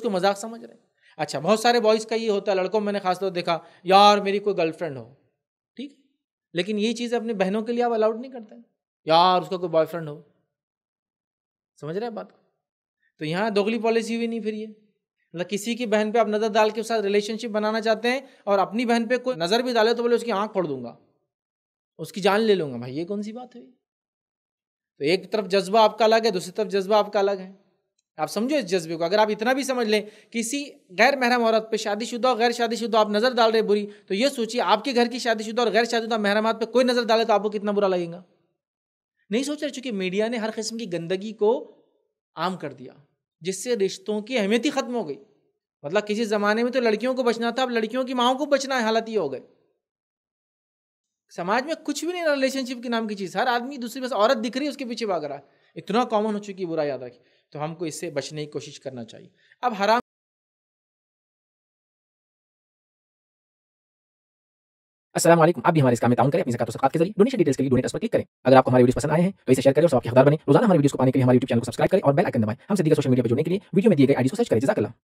उसको तो मजाक समझ रहे अच्छा बहुत सारे बॉयज़ का ये होता है लड़कों में मैंने खासतौर देखा यार मेरी कोई गर्लफ्रेंड हो ठीक लेकिन ये चीज़ अपनी बहनों के लिए आप अलाउड नहीं करते यार उसका कोई बॉयफ्रेंड हो समझ रहे हैं बात को तो यहाँ दोगली पॉलिसी हुई नहीं फिर ये मतलब किसी की बहन पे आप नज़र डाल के साथ रिलेशनशिप बनाना चाहते हैं और अपनी बहन पे कोई नज़र भी डाले तो बोले उसकी आँख फोड़ दूंगा उसकी जान ले लूंगा भाई ये कौन सी बात हुई तो एक तरफ जज्बा आपका अलग है दूसरी तरफ जज्बा आपका अलग है आप समझो इस जज्बे को अगर आप इतना भी समझ लें किसी गैर महरम औरत पे शादीशुदा और गैर शादीशुदा आप नज़र डाल रहे बुरी तो ये सोचिए आपके घर की शादीशुदा और गैर शादीशुदा महरमात पे कोई नज़र डाले तो आपको कितना बुरा लगेगा नहीं सोच रहे चूंकि मीडिया ने हर किस्म की गंदगी को आम कर दिया जिससे रिश्तों की अहमियत ही ख़त्म हो गई मतलब किसी ज़माने में तो लड़कियों को बचना था अब लड़कियों की माओं को बचना है हालत ये हो गए समाज में कुछ भी नहीं रिलेशनशिप के नाम की चीज़ हर आदमी दूसरी बस औरत दिख रही है उसके पीछे भाग रहा है इतना कॉमन हो चुकी है बुरा याद रखे तो हमको इससे बचने की कोशिश करना चाहिए अब हराम असलम आप भी हमारे इस काम में ताउन करें अपनी जकात के जरिए डोनेशन डिटेल्स के लिए डोनेट पर क्लिक करें अगर आपको हमारी वीडियो पसंद आए हैं तो इसे शेयर करें और आपके हकदार बने रोजाना हमारे वीडियो को पाने के लिए हमारे यूट्यूब चैनल को सब्सक्राइब करें और बेल आइकन दबाएं हमसे दीगर सोशल मीडिया पर जुड़ने के लिए वीडियो में दिए गए आईडी को सर्च करें जजाकला